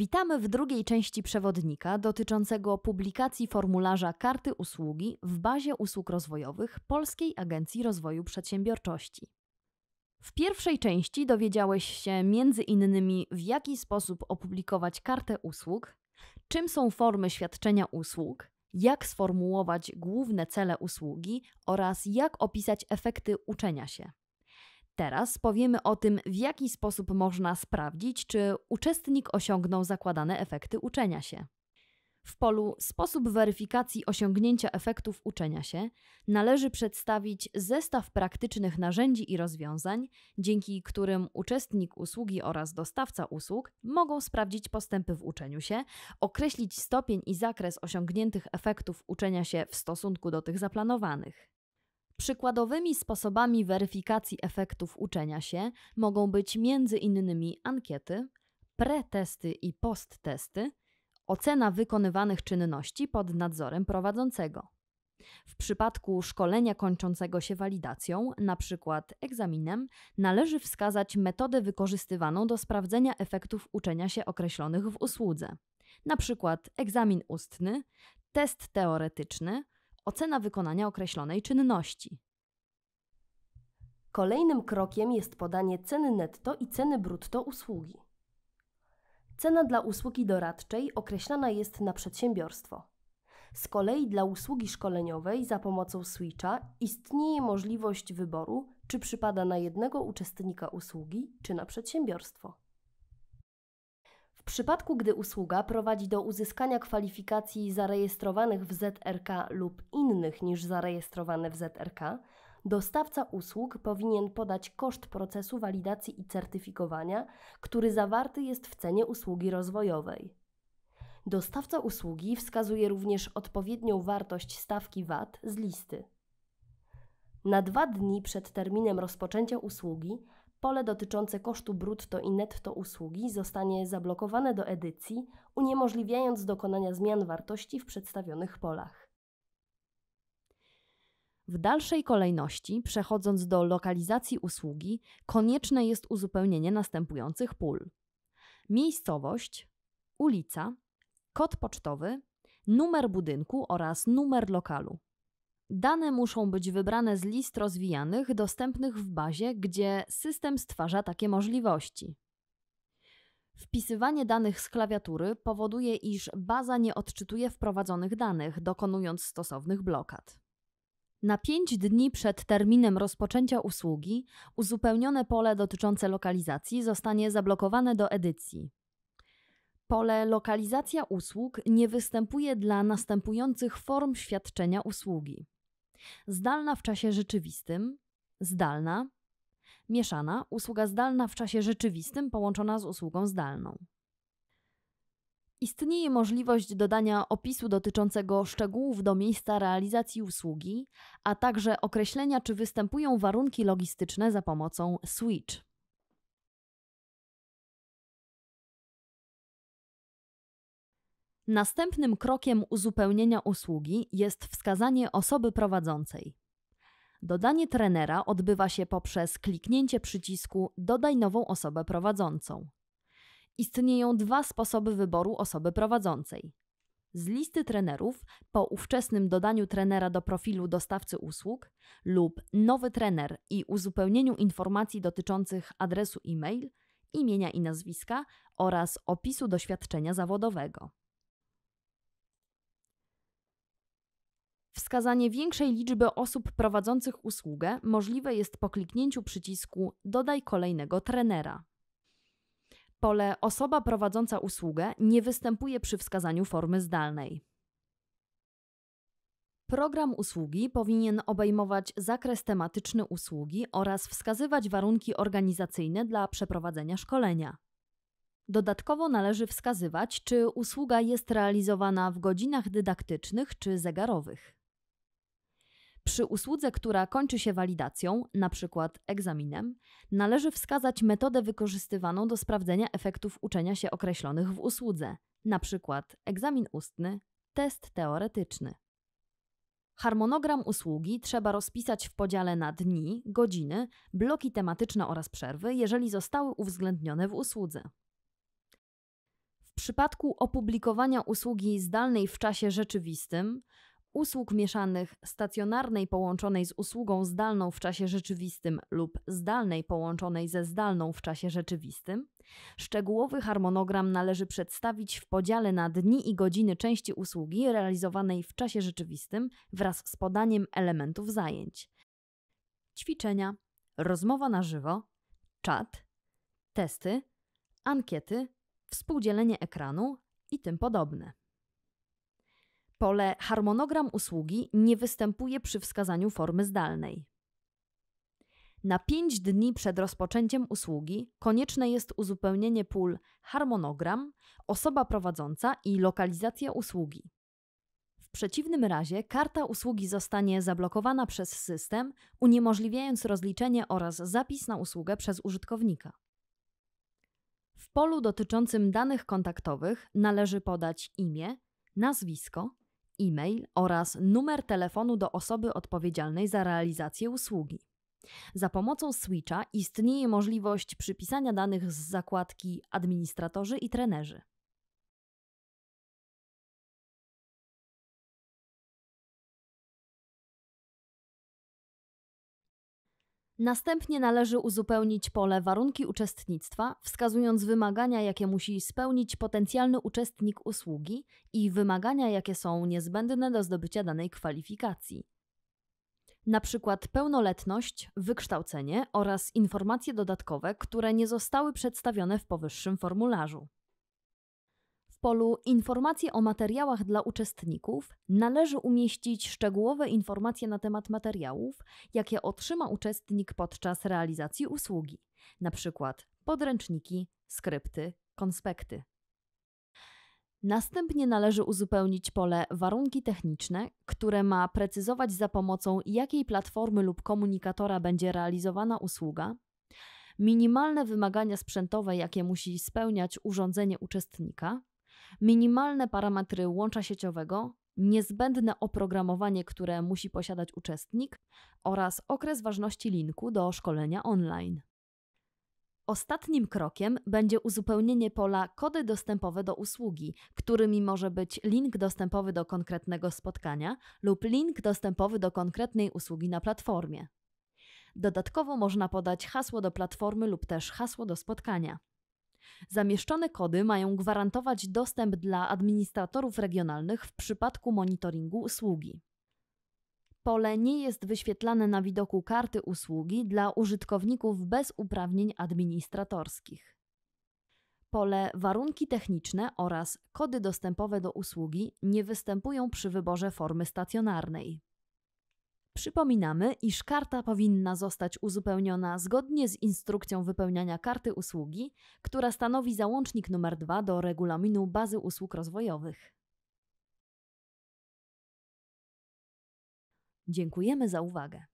Witamy w drugiej części przewodnika dotyczącego publikacji formularza Karty Usługi w bazie usług rozwojowych Polskiej Agencji Rozwoju Przedsiębiorczości. W pierwszej części dowiedziałeś się między innymi w jaki sposób opublikować kartę usług, czym są formy świadczenia usług, jak sformułować główne cele usługi oraz jak opisać efekty uczenia się. Teraz powiemy o tym, w jaki sposób można sprawdzić, czy uczestnik osiągnął zakładane efekty uczenia się. W polu Sposób weryfikacji osiągnięcia efektów uczenia się należy przedstawić zestaw praktycznych narzędzi i rozwiązań, dzięki którym uczestnik usługi oraz dostawca usług mogą sprawdzić postępy w uczeniu się, określić stopień i zakres osiągniętych efektów uczenia się w stosunku do tych zaplanowanych. Przykładowymi sposobami weryfikacji efektów uczenia się mogą być m.in. ankiety, pretesty i posttesty, ocena wykonywanych czynności pod nadzorem prowadzącego. W przypadku szkolenia kończącego się walidacją, np. egzaminem, należy wskazać metodę wykorzystywaną do sprawdzenia efektów uczenia się określonych w usłudze, np. egzamin ustny, test teoretyczny, ocena wykonania określonej czynności. Kolejnym krokiem jest podanie ceny netto i ceny brutto usługi. Cena dla usługi doradczej określana jest na przedsiębiorstwo. Z kolei dla usługi szkoleniowej za pomocą switcha istnieje możliwość wyboru, czy przypada na jednego uczestnika usługi, czy na przedsiębiorstwo przypadku, gdy usługa prowadzi do uzyskania kwalifikacji zarejestrowanych w ZRK lub innych niż zarejestrowane w ZRK, dostawca usług powinien podać koszt procesu walidacji i certyfikowania, który zawarty jest w cenie usługi rozwojowej. Dostawca usługi wskazuje również odpowiednią wartość stawki VAT z listy. Na dwa dni przed terminem rozpoczęcia usługi Pole dotyczące kosztu brutto i netto usługi zostanie zablokowane do edycji, uniemożliwiając dokonania zmian wartości w przedstawionych polach. W dalszej kolejności, przechodząc do lokalizacji usługi, konieczne jest uzupełnienie następujących pól: miejscowość, ulica, kod pocztowy, numer budynku oraz numer lokalu. Dane muszą być wybrane z list rozwijanych dostępnych w bazie, gdzie system stwarza takie możliwości. Wpisywanie danych z klawiatury powoduje, iż baza nie odczytuje wprowadzonych danych, dokonując stosownych blokad. Na 5 dni przed terminem rozpoczęcia usługi uzupełnione pole dotyczące lokalizacji zostanie zablokowane do edycji. Pole lokalizacja usług nie występuje dla następujących form świadczenia usługi: Zdalna w czasie rzeczywistym, zdalna, mieszana, usługa zdalna w czasie rzeczywistym połączona z usługą zdalną. Istnieje możliwość dodania opisu dotyczącego szczegółów do miejsca realizacji usługi, a także określenia, czy występują warunki logistyczne za pomocą switch. Następnym krokiem uzupełnienia usługi jest wskazanie osoby prowadzącej. Dodanie trenera odbywa się poprzez kliknięcie przycisku Dodaj nową osobę prowadzącą. Istnieją dwa sposoby wyboru osoby prowadzącej. Z listy trenerów po ówczesnym dodaniu trenera do profilu dostawcy usług lub nowy trener i uzupełnieniu informacji dotyczących adresu e-mail, imienia i nazwiska oraz opisu doświadczenia zawodowego. wskazanie większej liczby osób prowadzących usługę możliwe jest po kliknięciu przycisku Dodaj kolejnego trenera. Pole Osoba prowadząca usługę nie występuje przy wskazaniu formy zdalnej. Program usługi powinien obejmować zakres tematyczny usługi oraz wskazywać warunki organizacyjne dla przeprowadzenia szkolenia. Dodatkowo należy wskazywać, czy usługa jest realizowana w godzinach dydaktycznych czy zegarowych. Przy usłudze, która kończy się walidacją, np. egzaminem, należy wskazać metodę wykorzystywaną do sprawdzenia efektów uczenia się określonych w usłudze, np. egzamin ustny, test teoretyczny. Harmonogram usługi trzeba rozpisać w podziale na dni, godziny, bloki tematyczne oraz przerwy, jeżeli zostały uwzględnione w usłudze. W przypadku opublikowania usługi zdalnej w czasie rzeczywistym usług mieszanych stacjonarnej połączonej z usługą zdalną w czasie rzeczywistym lub zdalnej połączonej ze zdalną w czasie rzeczywistym. Szczegółowy harmonogram należy przedstawić w podziale na dni i godziny części usługi realizowanej w czasie rzeczywistym wraz z podaniem elementów zajęć. Ćwiczenia, rozmowa na żywo, czat, testy, ankiety, współdzielenie ekranu i tym podobne. Pole harmonogram usługi nie występuje przy wskazaniu formy zdalnej. Na 5 dni przed rozpoczęciem usługi konieczne jest uzupełnienie pól harmonogram, osoba prowadząca i lokalizacja usługi. W przeciwnym razie karta usługi zostanie zablokowana przez system, uniemożliwiając rozliczenie oraz zapis na usługę przez użytkownika. W polu dotyczącym danych kontaktowych należy podać imię, nazwisko, e-mail oraz numer telefonu do osoby odpowiedzialnej za realizację usługi. Za pomocą Switcha istnieje możliwość przypisania danych z zakładki administratorzy i trenerzy. Następnie należy uzupełnić pole warunki uczestnictwa, wskazując wymagania, jakie musi spełnić potencjalny uczestnik usługi i wymagania, jakie są niezbędne do zdobycia danej kwalifikacji. Na przykład pełnoletność, wykształcenie oraz informacje dodatkowe, które nie zostały przedstawione w powyższym formularzu polu Informacje o materiałach dla uczestników należy umieścić szczegółowe informacje na temat materiałów, jakie otrzyma uczestnik podczas realizacji usługi, np. podręczniki, skrypty, konspekty. Następnie należy uzupełnić pole warunki techniczne, które ma precyzować za pomocą jakiej platformy lub komunikatora będzie realizowana usługa, minimalne wymagania sprzętowe, jakie musi spełniać urządzenie uczestnika, minimalne parametry łącza sieciowego, niezbędne oprogramowanie, które musi posiadać uczestnik oraz okres ważności linku do szkolenia online. Ostatnim krokiem będzie uzupełnienie pola kody dostępowe do usługi, którymi może być link dostępowy do konkretnego spotkania lub link dostępowy do konkretnej usługi na platformie. Dodatkowo można podać hasło do platformy lub też hasło do spotkania. Zamieszczone kody mają gwarantować dostęp dla administratorów regionalnych w przypadku monitoringu usługi. Pole nie jest wyświetlane na widoku karty usługi dla użytkowników bez uprawnień administratorskich. Pole warunki techniczne oraz kody dostępowe do usługi nie występują przy wyborze formy stacjonarnej. Przypominamy, iż karta powinna zostać uzupełniona zgodnie z instrukcją wypełniania karty usługi, która stanowi załącznik nr 2 do regulaminu bazy usług rozwojowych. Dziękujemy za uwagę.